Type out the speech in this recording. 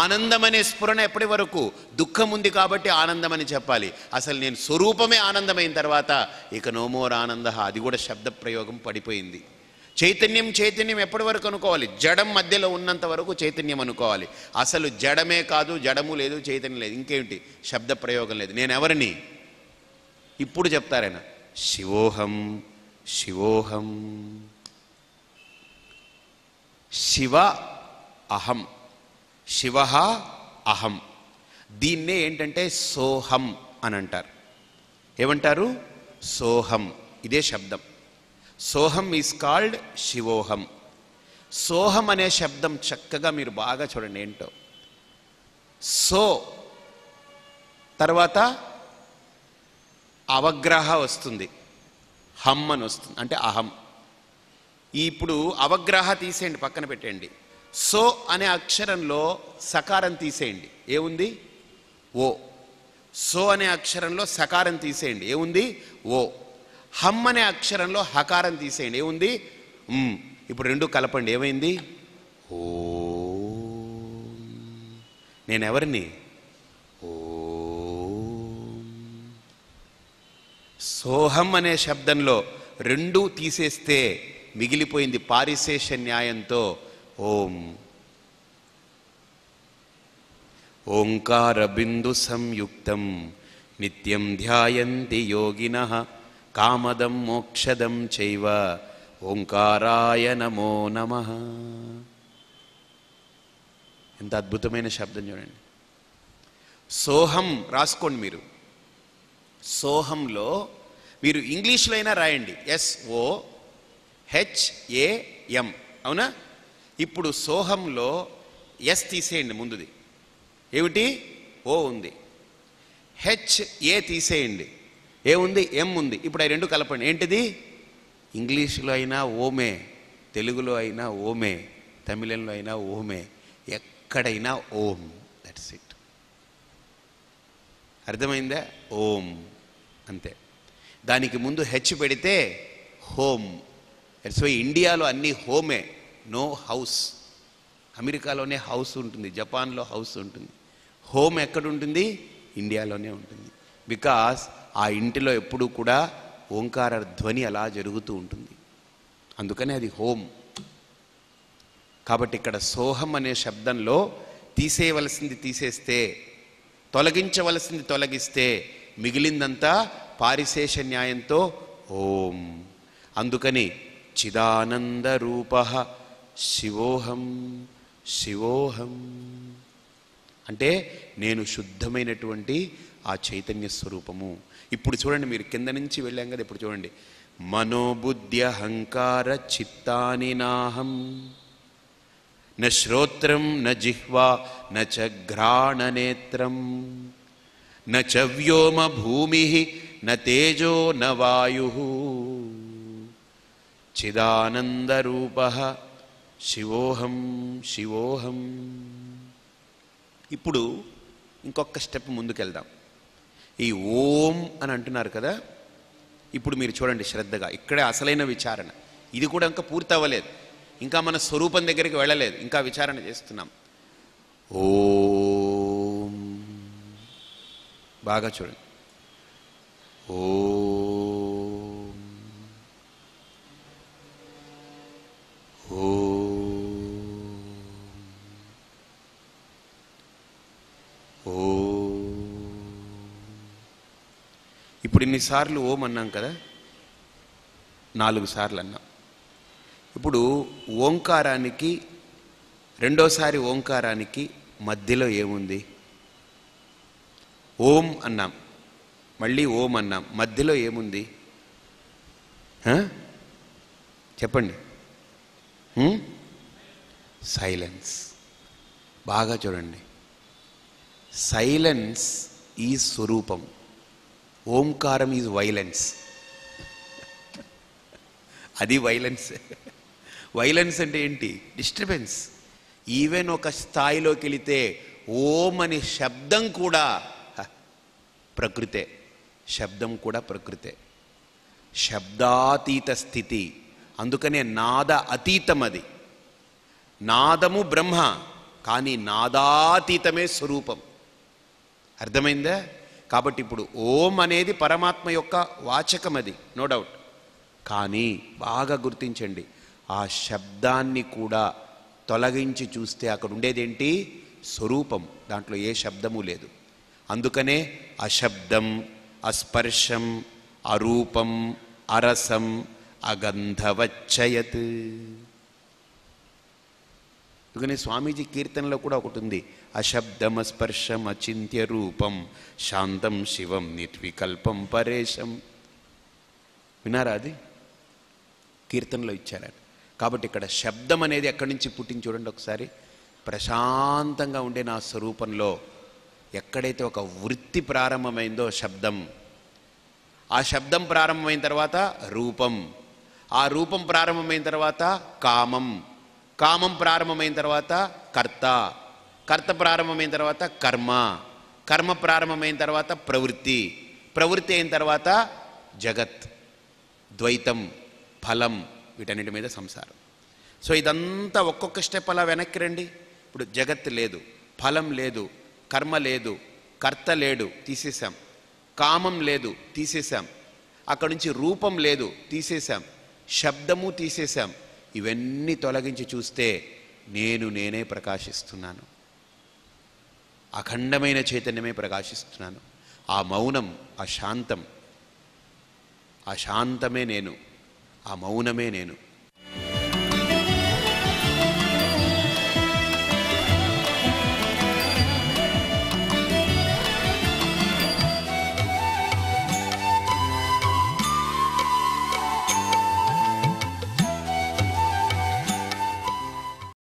ఆనందమనే స్ఫురణ ఎప్పటి వరకు దుఃఖం ఉంది కాబట్టి ఆనందమని చెప్పాలి అసలు నేను స్వరూపమే ఆనందమైన తర్వాత ఇక నోమోర్ ఆనంద అది కూడా శబ్ద ప్రయోగం పడిపోయింది చైతన్యం చైతన్యం ఎప్పటి వరకు అనుకోవాలి జడం మధ్యలో ఉన్నంత వరకు చైతన్యం అనుకోవాలి అసలు జడమే కాదు జడము లేదు చైతన్యం లేదు ఇంకేమిటి శబ్ద ప్రయోగం లేదు నేను ఎవరిని ఇప్పుడు చెప్తారాయన శివోహం శివోహం శివ అహం శివ అహం దీన్నే ఏంటంటే సోహం అని అంటారు ఏమంటారు సోహం ఇదే శబ్దం సోహం ఈజ్ కాల్డ్ శివోహం సోహం అనే శబ్దం చక్కగా మీరు బాగా చూడండి ఏంటో సో తర్వాత అవగ్రహ వస్తుంది హమ్ అని వస్తుంది అంటే అహం ఇప్పుడు అవగ్రహ తీసేయండి పక్కన పెట్టండి సో అనే అక్షరంలో సకారం తీసేయండి ఏముంది ఓ సో అనే అక్షరంలో సకారం తీసేయండి ఏముంది ఓ హమ్ అనే అక్షరంలో హకారం తీసేయండి ఏముంది ఇప్పుడు రెండు కలపండి ఏమైంది ఓ నేను ఎవరిని ఓ సోహం అనే శబ్దంలో రెండు తీసేస్తే మిగిలిపోయింది పారిశేష న్యాయంతో ఓం సంయుక్తం నిత్యం ధ్యాయంతి యోగిన కామదం మోక్షదం చైవ ఓంకారాయ నమో నమ ఎంత అద్భుతమైన శబ్దం చూడండి సోహం రాసుకోండి మీరు సోహంలో మీరు ఇంగ్లీష్లో అయినా రాయండి ఎస్ఓ హెచ్ఏఎం అవునా ఇప్పుడు సోహంలో ఎస్ తీసేయండి ముందుది ఏమిటి ఓ ఉంది హెచ్ ఏ తీసేయండి ఏముంది ఎం ఉంది ఇప్పుడు ఆ రెండు కలపండి ఏంటిది ఇంగ్లీషులో అయినా ఓమే తెలుగులో అయినా ఓమే తమిళంలో అయినా ఓమే ఎక్కడైనా ఓం దట్స్ ఇట్ అర్థమైందా ఓం అంతే దానికి ముందు హెచ్ పెడితే హోమ్ సో ఇండియాలో అన్నీ హోమే నో హౌస్ అమెరికాలోనే హౌస్ ఉంటుంది జపాన్లో హౌస్ ఉంటుంది హోమ్ ఎక్కడుంటుంది ఇండియాలోనే ఉంటుంది బికాస్ ఆ ఇంటిలో ఎప్పుడూ కూడా ఓంకార ధ్వని అలా జరుగుతూ ఉంటుంది అందుకనే అది హోమ్ కాబట్టి ఇక్కడ సోహం అనే శబ్దంలో తీసేయవలసింది తీసేస్తే తొలగించవలసింది తొలగిస్తే మిగిలిందంతా పారిశేష న్యాయంతో ఓం అందుకని చిదానంద రూప శివోహం శివోహం అంటే నేను శుద్ధమైనటువంటి ఆ చైతన్య స్వరూపము ఇప్పుడు చూడండి మీరు కింద నుంచి వెళ్ళాం కదా ఇప్పుడు చూడండి మనోబుద్ధి అహంకార చిత్తాని నాహం న శ్రోత్రం న జిహ్వా న చ ఘ్రాణనేత్రం న చ వ్యోమ భూమి న తేజో న వాయు చిదానందరూప శివోహం శివోహం ఇప్పుడు ఇంకొక స్టెప్ ముందుకెళ్దాం ఈ ఓం అని అంటున్నారు కదా ఇప్పుడు మీరు చూడండి శ్రద్ధగా ఇక్కడే అసలైన విచారణ ఇది కూడా ఇంకా పూర్తి అవ్వలేదు ఇంకా మన స్వరూపం దగ్గరికి వెళ్ళలేదు ఇంకా విచారణ చేస్తున్నాం ఓం బాగా చూడండి ఓ ఓ ఇప్పుడు ఇన్నిసార్లు ఓం అన్నాం కదా నాలుగు సార్లు అన్నాం ఇప్పుడు ఓంకారానికి రెండోసారి ఓంకారానికి మధ్యలో ఏముంది ఓం అన్నాం మళ్ళీ ఓం అన్నాం మధ్యలో ఏముంది చెప్పండి సైలెన్స్ బాగా చూడండి సైలెన్స్ ఈ స్వరూపం ఓంకారం ఈజ్ వైలెన్స్ అది వైలెన్స్ వైలెన్స్ అంటే ఏంటి డిస్టర్బెన్స్ ఈవెన్ ఒక స్థాయిలోకి వెళితే ఓం అనే శబ్దం కూడా ప్రకృతే శబ్దం కూడా ప్రకృతే శబ్దాతీత స్థితి అందుకనే నాద అతీతం అది నాదము బ్రహ్మ కానీ నాదాతీతమే స్వరూపం అర్థమైందా కాబట్టి ఇప్పుడు ఓం అనేది పరమాత్మ యొక్క వాచకం అది నో డౌట్ కానీ బాగా గుర్తించండి ఆ శబ్దాన్ని కూడా తొలగించి చూస్తే అక్కడ ఉండేదేంటి స్వరూపం దాంట్లో ఏ శబ్దము లేదు అందుకనే అశబ్దం అస్పర్శం అరూపం అరసం అగంధవచ్చయత్ ఎందుకని స్వామీజీ కీర్తనలో కూడా ఒకటి ఉంది అశబ్దమ స్పర్శం అచింత్య రూపం శాంతం శివం నిర్వికల్పం పరేశం వినారా అది కీర్తనలో ఇచ్చారా కాబట్టి ఇక్కడ శబ్దం అనేది ఎక్కడి నుంచి పుట్టించి చూడండి ఒకసారి ప్రశాంతంగా ఉండే నా స్వరూపంలో ఎక్కడైతే ఒక వృత్తి ప్రారంభమైందో శబ్దం ఆ శబ్దం ప్రారంభమైన తర్వాత రూపం ఆ రూపం ప్రారంభమైన తర్వాత కామం కామం ప్రారంభమైన తర్వాత కర్త కర్త ప్రారంభమైన తర్వాత కర్మ కర్మ ప్రారంభమైన తర్వాత ప్రవృత్తి ప్రవృత్తి అయిన తర్వాత జగత్ ద్వైతం ఫలం వీటన్నిటి మీద సంసారం సో ఇదంతా ఒక్కొక్క స్టెప్ అలా వెనక్కి రండి ఇప్పుడు జగత్ లేదు ఫలం లేదు కర్మ లేదు కర్త లేడు తీసేసాం కామం లేదు తీసేసాం అక్కడ నుంచి రూపం లేదు తీసేసాం శబ్దము తీసేసాం ఇవన్నీ తొలగించి చూస్తే నేను నేనే ప్రకాశిస్తున్నాను అఖండమైన చైతన్యమే ప్రకాశిస్తున్నాను ఆ మౌనం ఆ శాంతం ఆ శాంతమే నేను ఆ మౌనమే నేను